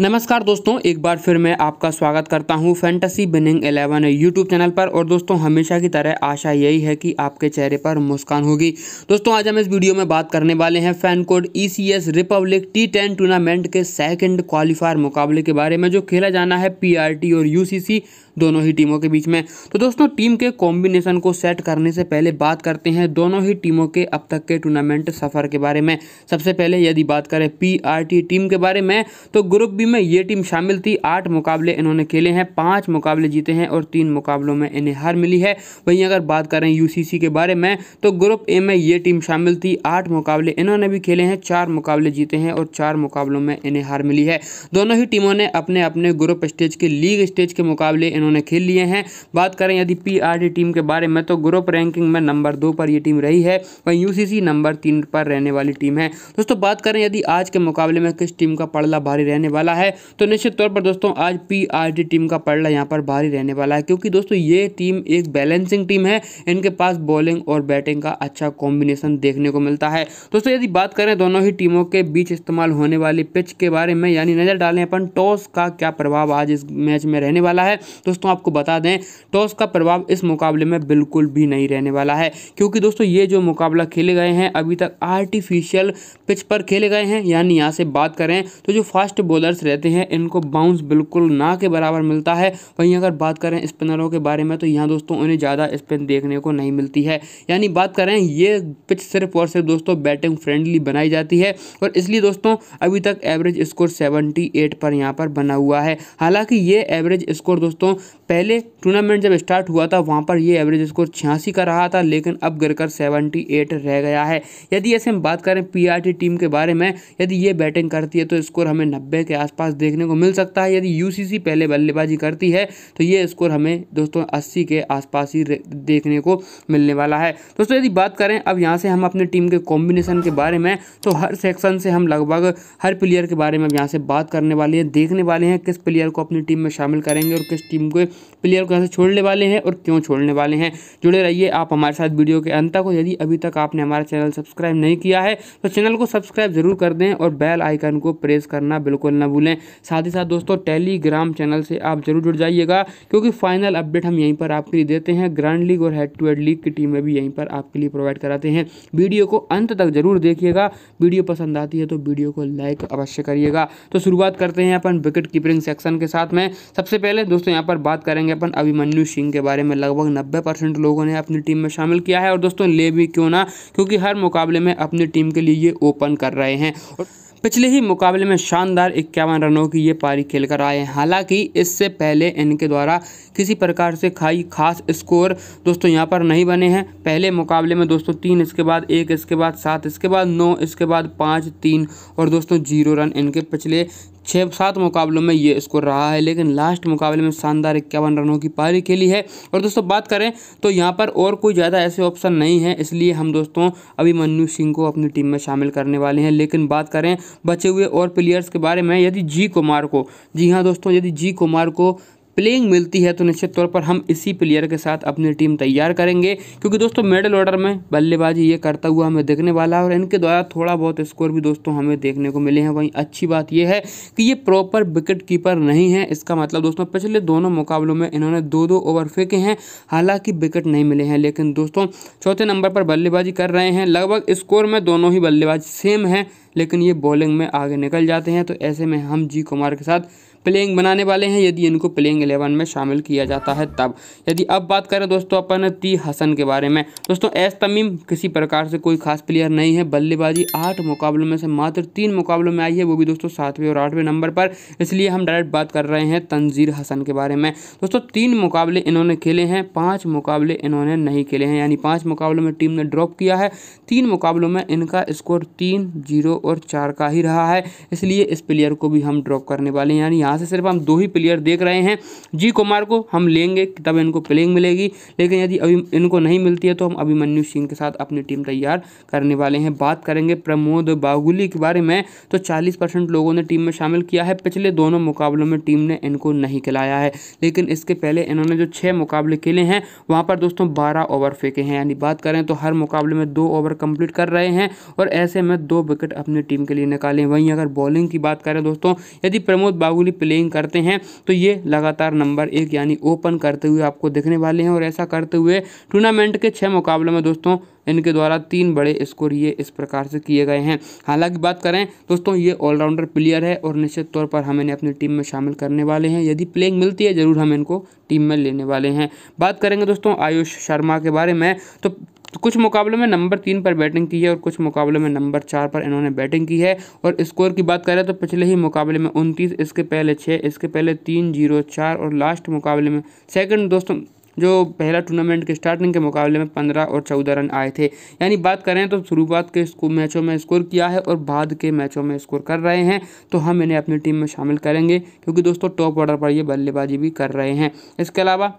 नमस्कार दोस्तों एक बार फिर मैं आपका स्वागत करता हूं fantasy winning eleven YouTube channel पर और दोस्तों हमेशा की तरह आशा यही है कि आपके चेहरे पर मुस्कान होगी दोस्तों आज हम इस वीडियो में बात करने वाले हैं fan code E C S republic T ten tournament के सेकंड क्वालिफायर मुकाबले के बारे में जो खेला जाना है पी आर टी और यू सी दोनों ही टीमों के बीच में तो दोस्तों टीम के कॉम्बिनेशन को सेट करने से पहले बात करते हैं दोनों ही टीमों के अब तक के टूर्नामेंट सफ़र के बारे में सबसे पहले यदि बात करें पी आर टी टीम के बारे में तो ग्रुप यूपी में ये टीम शामिल थी आठ मुकाबले इन्होंने खेले हैं पांच मुकाबले जीते हैं और तीन मुकाबलों में इन्हें हार मिली है वहीं अगर बात करें यूसीसी के बारे में तो ग्रुप ए में ये टीम शामिल थी आठ मुकाबले इन्होंने भी खेले हैं चार मुकाबले जीते हैं और चार मुकाबलों में इन्हें हार मिली है दोनों ही टीमों ने अपने अपने ग्रुप स्टेज के लीग स्टेज के मुकाबले इन्होंने खेल लिए हैं बात करें यदि पी टीम के बारे में तो ग्रुप रैंकिंग में नंबर दो पर यह टीम रही है वहीं यूसीसी नंबर तीन पर रहने वाली टीम है दोस्तों बात करें यदि आज के मुकाबले में किस टीम का पड़ला भारी रहने वाला वाला है तो निश्चित तौर पर दोस्तों आज पी टीम का पड़ला यहाँ पर भारी रहने वाला है क्योंकि दोस्तों ये टीम एक बैलेंसिंग टीम है इनके पास बॉलिंग और बैटिंग का अच्छा कॉम्बिनेशन देखने को मिलता है दोस्तों यदि बात करें दोनों ही टीमों के बीच इस्तेमाल होने वाली पिच के बारे में यानी नज़र डालें अपन टॉस का क्या प्रभाव आज इस मैच में रहने वाला है दोस्तों आपको बता दें टॉस का प्रभाव इस मुकाबले में बिल्कुल भी नहीं रहने वाला है क्योंकि दोस्तों ये जो मुकाबला खेले गए हैं अभी तक आर्टिफिशियल पिच पर खेले गए हैं यानी यहाँ से बात करें तो जो फास्ट बॉलर्स रहते हैं इनको बाउंस बिल्कुल ना के बराबर मिलता है वहीं अगर बात करें स्पिनरों के बारे में तो यहाँ दोस्तों उन्हें ज़्यादा स्पिन देखने को नहीं मिलती है यानी बात करें ये पिच सिर्फ और सिर्फ दोस्तों बैटिंग फ्रेंडली बनाई जाती है और इसलिए दोस्तों अभी तक एवरेज स्कोर सेवेंटी पर यहाँ पर बना हुआ है हालाँकि ये एवरेज स्कोर दोस्तों पहले टूर्नामेंट जब स्टार्ट हुआ था वहाँ पर ये एवरेज स्कोर छियासी का रहा था लेकिन अब गिरकर सेवेंटी एट रह गया है यदि ऐसे हम बात करें पीआरटी टीम के बारे में यदि ये बैटिंग करती है तो स्कोर हमें नब्बे के आसपास देखने को मिल सकता है यदि यूसीसी पहले बल्लेबाजी करती है तो ये स्कोर हमें दोस्तों अस्सी के आसपास ही देखने को मिलने वाला है दोस्तों यदि बात करें अब यहाँ से हम अपने टीम के कॉम्बिनेशन के बारे में तो हर सेक्शन से हम लगभग हर प्लेयर के बारे में अब यहाँ से बात करने वाले हैं देखने वाले हैं किस प्लेयर को अपनी टीम में शामिल करेंगे और किस टीम को प्लेयर को यहाँ से छोड़ने वाले हैं और क्यों छोड़ने वाले हैं जुड़े रहिए आप हमारे साथ वीडियो के अंत तक यदि अभी तक आपने हमारा चैनल सब्सक्राइब नहीं किया है तो चैनल को सब्सक्राइब जरूर कर दें और बेल आइकन को प्रेस करना बिल्कुल ना भूलें साथ ही साथ दोस्तों टेलीग्राम चैनल से आप जरूर जुड़ जाइएगा क्योंकि फाइनल अपडेट हम यहीं पर आपके लिए देते हैं ग्रैंड लीग और हेड टू हेड लीग की टीमें भी यहीं पर आपके लिए प्रोवाइड कराते हैं वीडियो को अंत तक जरूर देखिएगा वीडियो पसंद आती है तो वीडियो को लाइक अवश्य करिएगा तो शुरुआत करते हैं अपन विकेट कीपरिंग सेक्शन के साथ में सबसे पहले दोस्तों यहाँ पर बात करेंगे अपन अभिमन्यु सिंह के बारे में लगभग नब्बे परसेंट लोगों ने अपनी टीम में शामिल किया है और दोस्तों ले भी क्यों ना क्योंकि हर मुकाबले में अपनी टीम के लिए ये ओपन कर रहे हैं और पिछले ही मुकाबले में शानदार इक्यावन रनों की ये पारी खेलकर आए हैं हालांकि इससे पहले इनके द्वारा किसी प्रकार से खाई खास स्कोर दोस्तों यहां पर नहीं बने हैं पहले मुकाबले में दोस्तों तीन इसके बाद एक इसके बाद सात इसके बाद नौ इसके बाद पाँच तीन और दोस्तों जीरो रन इनके पिछले छः सात मुकाबलों में ये स्कोर रहा है लेकिन लास्ट मुकाबले में शानदार इक्यावन रनों की पारी खेली है और दोस्तों बात करें तो यहाँ पर और कोई ज़्यादा ऐसे ऑप्शन नहीं है इसलिए हम दोस्तों अभी मन्नू सिंह को अपनी टीम में शामिल करने वाले हैं लेकिन बात करें बचे हुए और प्लेयर्स के बारे में यदि जी कुमार को जी हाँ दोस्तों यदि जी कुमार को प्लेइंग मिलती है तो निश्चित तौर पर हम इसी प्लेयर के साथ अपनी टीम तैयार करेंगे क्योंकि दोस्तों मेडल ऑर्डर में बल्लेबाजी ये करता हुआ हमें देखने वाला है और इनके द्वारा थोड़ा बहुत स्कोर भी दोस्तों हमें देखने को मिले हैं वहीं अच्छी बात यह है कि ये प्रॉपर विकेट कीपर नहीं है इसका मतलब दोस्तों पिछले दोनों मुकाबलों में इन्होंने दो दो ओवर फेंके हैं हालांकि विकेट नहीं मिले हैं लेकिन दोस्तों चौथे नंबर पर बल्लेबाजी कर रहे हैं लगभग स्कोर में दोनों ही बल्लेबाज सेम हैं लेकिन ये बॉलिंग में आगे निकल जाते हैं तो ऐसे में हम जी कुमार के साथ प्लेइंग बनाने वाले हैं यदि इनको प्लेइंग एलेवन में शामिल किया जाता है तब यदि अब बात करें दोस्तों अपन ती हसन के बारे में दोस्तों एस तमीम किसी प्रकार से कोई खास प्लेयर नहीं है बल्लेबाजी आठ मुकाबलों में से मात्र तीन मुकाबलों में आई है वो भी दोस्तों सातवें और आठवें नंबर पर इसलिए हम डायरेक्ट बात कर रहे हैं तंजीर हसन के बारे में दोस्तों तीन मुकाबले इन्होंने खेले हैं पाँच मुकाबले इन्होंने नहीं खेले हैं यानी पाँच मुकाबलों में टीम ने ड्रॉप किया है तीन मुकाबलों में इनका स्कोर तीन जीरो और चार का ही रहा है इसलिए इस प्लेयर को भी हम ड्रॉप करने वाले हैं यानी यहाँ यहाँ से सिर्फ हम दो ही प्लेयर देख रहे हैं जी कुमार को हम लेंगे तब इनको प्लेइंग मिलेगी लेकिन यदि अभी इनको नहीं मिलती है तो हम अभिमन्यु सिंह के साथ अपनी टीम तैयार करने वाले हैं बात करेंगे प्रमोद बागुली के बारे में तो चालीस परसेंट लोगों ने टीम में शामिल किया है पिछले दोनों मुकाबलों में टीम ने इनको नहीं खिलाया है लेकिन इसके पहले इन्होंने जो छः मुकाबले खेले हैं वहाँ पर दोस्तों बारह ओवर फेंके हैं यानी बात करें तो हर मुकाबले में दो ओवर कंप्लीट कर रहे हैं और ऐसे में दो विकेट अपनी टीम के लिए निकालें वहीं अगर बॉलिंग की बात करें दोस्तों यदि प्रमोद बागुली प्लेइंग करते हैं तो ये लगातार नंबर एक यानी ओपन करते हुए आपको देखने वाले हैं और ऐसा करते हुए टूर्नामेंट के छः मुकाबले में दोस्तों इनके द्वारा तीन बड़े स्कोर ये इस प्रकार से किए गए हैं हालांकि बात करें दोस्तों ये ऑलराउंडर प्लेयर है और निश्चित तौर पर हम इन्हें अपनी टीम में शामिल करने वाले हैं यदि प्लेइंग मिलती है ज़रूर हम इनको टीम में लेने वाले हैं बात करेंगे दोस्तों आयुष शर्मा के बारे में तो तो कुछ मुकाबलों में नंबर तीन पर बैटिंग की है और कुछ मुकाबलों में नंबर चार पर इन्होंने बैटिंग की है और स्कोर की बात करें तो पिछले ही मुकाबले में उनतीस इसके पहले छः इसके पहले तीन जीरो चार और लास्ट मुकाबले में सेकंड दोस्तों जो पहला टूर्नामेंट के स्टार्टिंग के मुकाबले में पंद्रह और चौदह रन आए थे यानी बात करें तो शुरुआत के मैचों में स्कोर किया है और बाद के मैचों में स्कोर कर रहे हैं तो हम इन्हें अपनी टीम में शामिल करेंगे क्योंकि दोस्तों टॉप ऑर्डर पर ये बल्लेबाजी भी कर रहे हैं इसके अलावा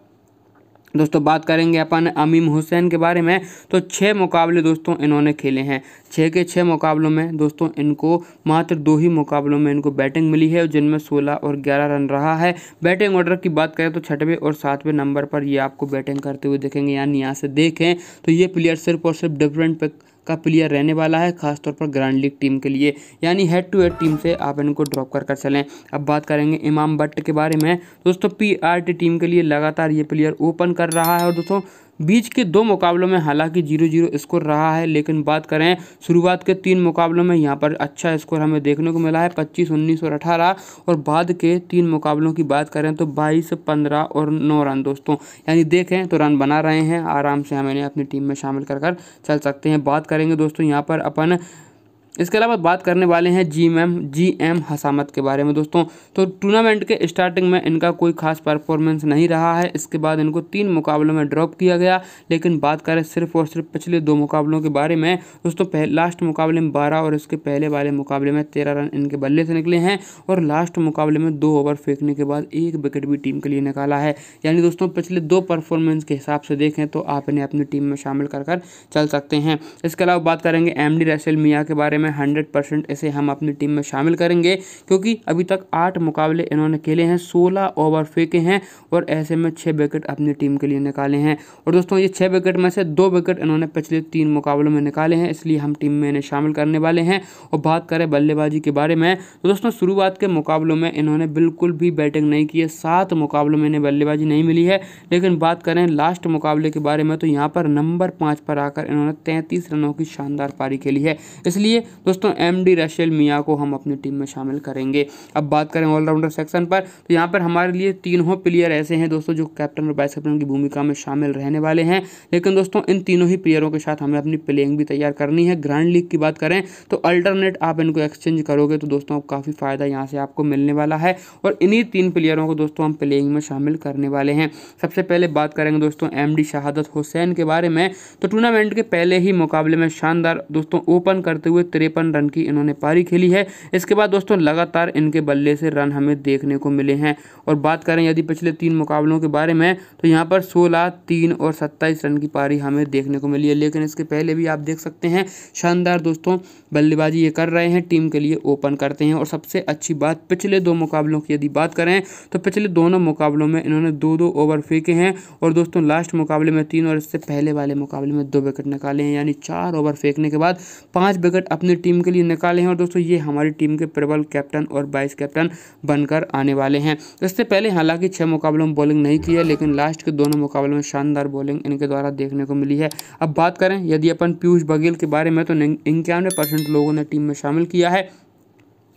दोस्तों बात करेंगे अपन अमीम हुसैन के बारे में तो छः मुकाबले दोस्तों इन्होंने खेले हैं छः के छः मुकाबलों में दोस्तों इनको मात्र दो ही मुकाबलों में इनको बैटिंग मिली है जिनमें सोलह और ग्यारह रन रहा है बैटिंग ऑर्डर की बात करें तो छठवें और सातवें नंबर पर ये आपको बैटिंग करते हुए देखेंगे यानी यहाँ से देखें तो ये प्लेयर सिर्फ और सिर्फ डिफरेंट का प्लेयर रहने वाला है खासतौर पर ग्रैंड लीग टीम के लिए यानी हेड टू हेड टीम से आप इनको ड्रॉप कर कर चलें अब बात करेंगे इमाम भट्ट के बारे में दोस्तों पी टीम के लिए लगातार ये प्लेयर ओपन कर रहा है और दोस्तों बीच के दो मुकाबलों में हालांकि जीरो जीरो स्कोर रहा है लेकिन बात करें शुरुआत के तीन मुकाबलों में यहाँ पर अच्छा स्कोर हमें देखने को मिला है पच्चीस उन्नीस और अठारह और बाद के तीन मुकाबलों की बात करें तो बाईस पंद्रह और नौ रन दोस्तों यानी देखें तो रन बना रहे हैं आराम से हम इन्हें अपनी टीम में शामिल कर कर चल सकते हैं बात करेंगे दोस्तों यहाँ पर अपन इसके अलावा बात करने वाले हैं जी एम जी एम हसामत के बारे में दोस्तों तो टूर्नामेंट के स्टार्टिंग में इनका कोई खास परफॉर्मेंस नहीं रहा है इसके बाद इनको तीन मुकाबलों में ड्रॉप किया गया लेकिन बात करें सिर्फ और सिर्फ पिछले दो मुकाबलों के बारे में दोस्तों लास्ट मुकाबले में बारह और इसके पहले वाले मुकाबले में तेरह रन इनके बल्ले से निकले हैं और लास्ट मुकाबले में दो ओवर फेंकने के बाद एक विकेट भी टीम के लिए निकाला है यानी दोस्तों पिछले दो परफॉर्मेंस के हिसाब से देखें तो आप इन्हें अपनी टीम में शामिल कर कर चल सकते हैं इसके अलावा बात करेंगे एम डी मियाँ के बारे में में हंड्रेड परसेंट इसे हम अपनी टीम में शामिल करेंगे क्योंकि अभी तक आठ मुकाबले इन्होंने खेले हैं सोलह ओवर फेंके हैं और ऐसे में छः विकेट अपनी टीम के लिए निकाले हैं और दोस्तों ये छः विकेट में से दो विकेट इन्होंने पिछले तीन मुकाबलों में निकाले हैं इसलिए हम टीम में इन्हें शामिल करने वाले हैं और बात करें बल्लेबाजी के बारे में तो दोस्तों शुरुआत के मुकाबलों में इन्होंने बिल्कुल भी बैटिंग नहीं की है सात मुकाबलों में इन्हें बल्लेबाजी नहीं मिली है लेकिन बात करें लास्ट मुकाबले के बारे में तो यहाँ पर नंबर पाँच पर आकर इन्होंने तैंतीस रनों की शानदार पारी खेली है इसलिए दोस्तों एम डी रशेल मियाँ को हम अपनी टीम में शामिल करेंगे अब बात करें ऑलराउंडर सेक्शन पर तो यहाँ पर हमारे लिए तीनों प्लेयर ऐसे हैं दोस्तों जो कैप्टन और वाइस कैप्टन की भूमिका में शामिल रहने वाले हैं लेकिन दोस्तों इन तीनों ही प्लेयरों के साथ हमें अपनी प्लेइंग भी तैयार करनी है ग्रैंड लीग की बात करें तो अल्टरनेट आप इनको एक्सचेंज करोगे तो दोस्तों काफ़ी फ़ायदा यहाँ से आपको मिलने वाला है और इन्हीं तीन प्लेयरों को दोस्तों हम प्लेइंग में शामिल करने वाले हैं सबसे पहले बात करेंगे दोस्तों एम डी शहादत हुसैन के बारे में तो टूर्नामेंट के पहले ही मुकाबले में शानदार दोस्तों ओपन करते हुए तिरपन रन की इन्होंने पारी खेली है इसके बाद दोस्तों लगातार इनके बल्ले से रन हमें देखने को मिले हैं और बात करें यदि पिछले तीन मुकाबलों के बारे में तो यहाँ पर सोलह तीन और सत्ताईस रन की पारी हमें देखने को मिली है लेकिन इसके पहले भी आप देख सकते हैं शानदार दोस्तों बल्लेबाजी ये कर रहे हैं टीम के लिए ओपन करते हैं और सबसे अच्छी बात पिछले दो मुकाबलों की यदि बात करें तो पिछले दोनों मुकाबलों में इन्होंने दो दो ओवर फेंके हैं और दोस्तों लास्ट मुकाबले में तीन और इससे पहले वाले मुकाबले में दो विकेट निकाले हैं यानी चार ओवर फेंकने के बाद पांच विकेट अपने अपनी टीम के लिए निकाले हैं और दोस्तों ये हमारी टीम के प्रबल कैप्टन और वाइस कैप्टन बनकर आने वाले हैं इससे पहले हालांकि छः मुकाबलों में बॉलिंग नहीं की है लेकिन लास्ट के दोनों मुकाबलों में शानदार बॉलिंग इनके द्वारा देखने को मिली है अब बात करें यदि अपन पीयूष बघेल के बारे में तो इक्यानवे परसेंट लोगों ने टीम में शामिल किया है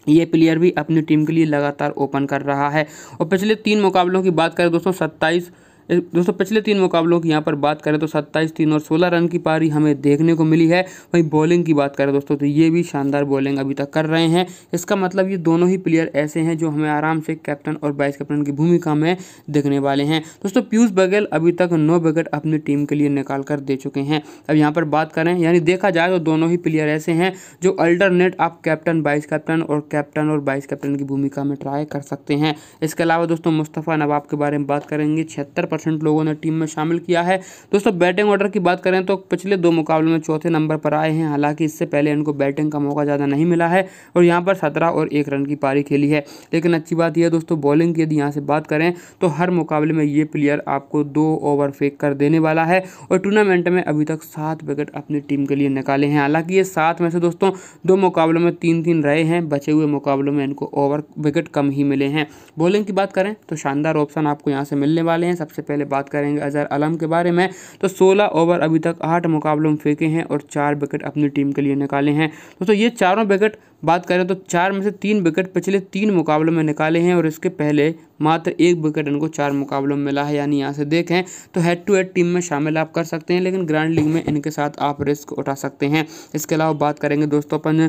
ये प्लेयर भी अपनी टीम के लिए लगातार ओपन कर रहा है और पिछले तीन मुकाबलों की बात करें दोस्तों सत्ताईस दोस्तों पिछले तीन मुकाबलों की यहाँ पर बात करें तो सत्ताईस तीन और सोलह रन की पारी हमें देखने को मिली है वहीं बॉलिंग की बात करें दोस्तों तो ये भी शानदार बॉलिंग अभी तक कर रहे हैं इसका मतलब ये दोनों ही प्लेयर ऐसे हैं जो हमें आराम से कैप्टन और वाइस कैप्टन की भूमिका में देखने वाले हैं दोस्तों पीयूष बघेल अभी तक नौ विकेट अपनी टीम के लिए निकाल कर दे चुके हैं अब यहाँ पर बात करें यानी देखा जाए तो दोनों ही प्लेयर ऐसे हैं जो अल्टरनेट आप कैप्टन वाइस कैप्टन और कैप्टन और वाइस कैप्टन की भूमिका में ट्राई कर सकते हैं इसके अलावा दोस्तों मुस्तफ़ा नवाब के बारे में बात करेंगे छिहत्तर परसेंट लोगों ने टीम में शामिल किया है दोस्तों बैटिंग ऑर्डर की बात करें तो पिछले दो मुकाबलों में चौथे नंबर पर आए हैं हालांकि इससे पहले इनको बैटिंग का मौका ज़्यादा नहीं मिला है और यहाँ पर सत्रह और एक रन की पारी खेली है लेकिन अच्छी बात यह दोस्तों बॉलिंग की यदि यहाँ से बात करें तो हर मुकाबले में ये प्लेयर आपको दो ओवर फेंक कर देने वाला है और टूर्नामेंट में अभी तक सात विकेट अपनी टीम के लिए निकाले हैं हालांकि ये सात में से दोस्तों दो मुकाबलों में तीन तीन रहे हैं बचे हुए मुकाबलों में इनको ओवर विकेट कम ही मिले हैं बॉलिंग की बात करें तो शानदार ऑप्शन आपको यहाँ से मिलने वाले हैं सबसे पहले बात करेंगे अजहर आलम के बारे में तो सोलह ओवर अभी तक आठ मुकाबलों में फेंके हैं और चार विकेट अपनी टीम के लिए निकाले हैं दोस्तों ये चारों विकेट बात करें तो चार में से तीन विकेट पिछले तीन मुकाबलों में निकाले हैं और इसके पहले मात्र एक विकेट इनको चार मुकाबलों में मिला है यानी यहाँ से देखें तो हेड टू हेड टीम में शामिल आप कर सकते हैं लेकिन ग्रैंड लीग में इनके साथ आप रिस्क उठा सकते हैं इसके अलावा बात करेंगे दोस्तों अपन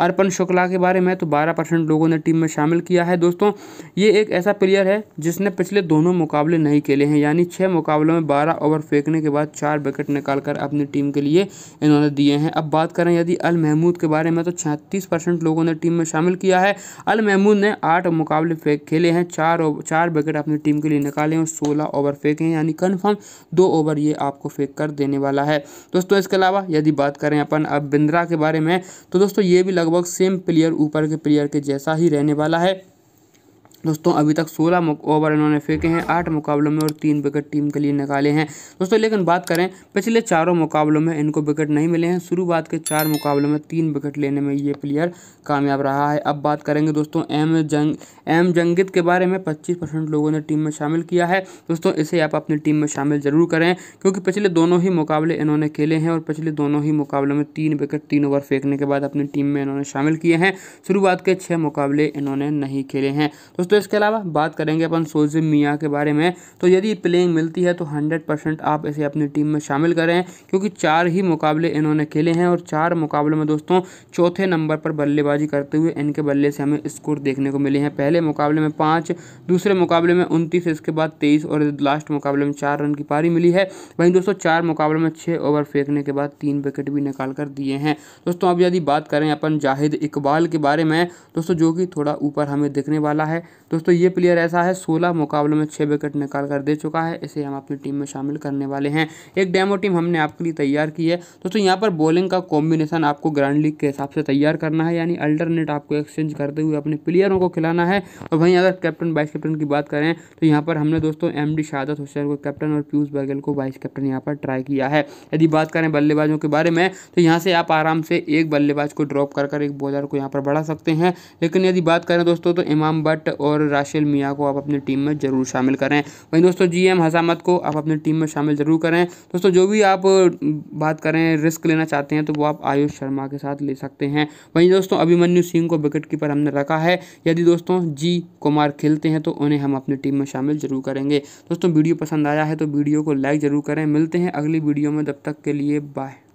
अर्पण शुक्ला के बारे में तो बारह परसेंट लोगों ने टीम में शामिल किया है दोस्तों ये एक ऐसा प्लेयर है जिसने पिछले दोनों मुकाबले नहीं खेले हैं यानी छः मुकाबलों में बारह ओवर फेंकने के बाद चार विकेट कर अपनी टीम के लिए इन्होंने दिए हैं अब बात करें यदि अल महमूद के बारे में तो छत्तीस परसेंट लोगों ने टीम में शामिल किया है अल महमूद ने आठ मुकाबले खेले हैं चार चार विकेट अपनी टीम के लिए निकाले और सोलह ओवर फेंके हैं यानी कन्फर्म दो ओवर ये आपको फेंक कर देने वाला है दोस्तों इसके अलावा यदि बात करें अपन अब बिंद्रा के बारे में तो दोस्तों ये भी लगभग लगभग सेम प्लेयर ऊपर के प्लेयर के जैसा ही रहने वाला है। दोस्तों अभी तक 16 ओवर इन्होंने फेंके हैं आठ मुकाबलों में और तीन विकेट टीम के लिए निकाले हैं दोस्तों लेकिन बात करें पिछले चारों मुकाबलों में इनको विकेट नहीं मिले हैं शुरुआत के चार मुकाबलों में तीन विकेट लेने में ये प्लेयर कामयाब रहा है अब बात करेंगे दोस्तों एम जंग एम जंगित के बारे में पच्चीस लोगों ने टीम में शामिल किया है दोस्तों इसे आप अपनी टीम में शामिल ज़रूर करें क्योंकि पिछले दोनों ही मुकाबले इन्होंने खेले हैं और पिछले दोनों ही मुकाबलों में तीन विकेट तीन ओवर फेंकने के बाद अपनी टीम में इन्होंने शामिल किए हैं शुरुआत के छः मुकाबले इन्होंने नहीं खेले हैं दोस्तों दोस्तों इसके अलावा बात करेंगे अपन सोजिम मियाँ के बारे में तो यदि प्लेइंग मिलती है तो हंड्रेड परसेंट आप इसे अपनी टीम में शामिल करें क्योंकि चार ही मुकाबले इन्होंने खेले हैं और चार मुकाबलों में दोस्तों चौथे नंबर पर बल्लेबाजी करते हुए इनके बल्ले से हमें स्कोर देखने को मिले हैं पहले मुकाबले में पाँच दूसरे मुकाबले में उनतीस इसके बाद तेईस और लास्ट मुकाबले में चार रन की पारी मिली है वहीं दोस्तों चार मुकाबले में छः ओवर फेंकने के बाद तीन विकेट भी निकाल कर दिए हैं दोस्तों अब यदि बात करें अपन जाहिद इकबाल के बारे में दोस्तों जो कि थोड़ा ऊपर हमें दिखने वाला है दोस्तों ये प्लेयर ऐसा है सोलह मुकाबलों में छः विकेट निकाल कर दे चुका है इसे हम अपनी टीम में शामिल करने वाले हैं एक डेमो टीम हमने आपके लिए तैयार की है दोस्तों यहाँ पर बॉलिंग का कॉम्बिनेशन आपको ग्रैंड लीग के हिसाब से तैयार करना है यानी अल्टरनेट आपको एक्सचेंज करते हुए अपने प्लेयरों को खिलाना है और वहीं अगर कैप्टन वाइस कैप्टन की बात करें तो यहाँ पर हमने दोस्तों एम डी शादत हुसैन को कैप्टन और पीयूष बघेल को वाइस कैप्टन यहाँ पर ट्राई किया है यदि बात करें बल्लेबाजों के बारे में तो यहाँ से आप आराम से एक बल्लेबाज को ड्रॉप कर एक बॉलर को यहाँ पर बढ़ा सकते हैं लेकिन यदि बात करें दोस्तों तो इमाम भट्ट और और राशेल मियाँ को आप अपनी टीम में ज़रूर शामिल करें वहीं दोस्तों जी एम को आप अपनी टीम में शामिल ज़रूर करें दोस्तों जो भी आप बात करें रिस्क लेना चाहते हैं तो वो आप आयुष शर्मा के साथ ले सकते हैं वहीं दोस्तों अभिमन्यु सिंह को विकेट कीपर हमने रखा है यदि दोस्तों जी कुमार खेलते हैं तो उन्हें हम अपनी टीम में शामिल ज़रूर करेंगे दोस्तों वीडियो पसंद आया है तो वीडियो को लाइक ज़रूर करें मिलते हैं अगली वीडियो में तब तक के लिए बाय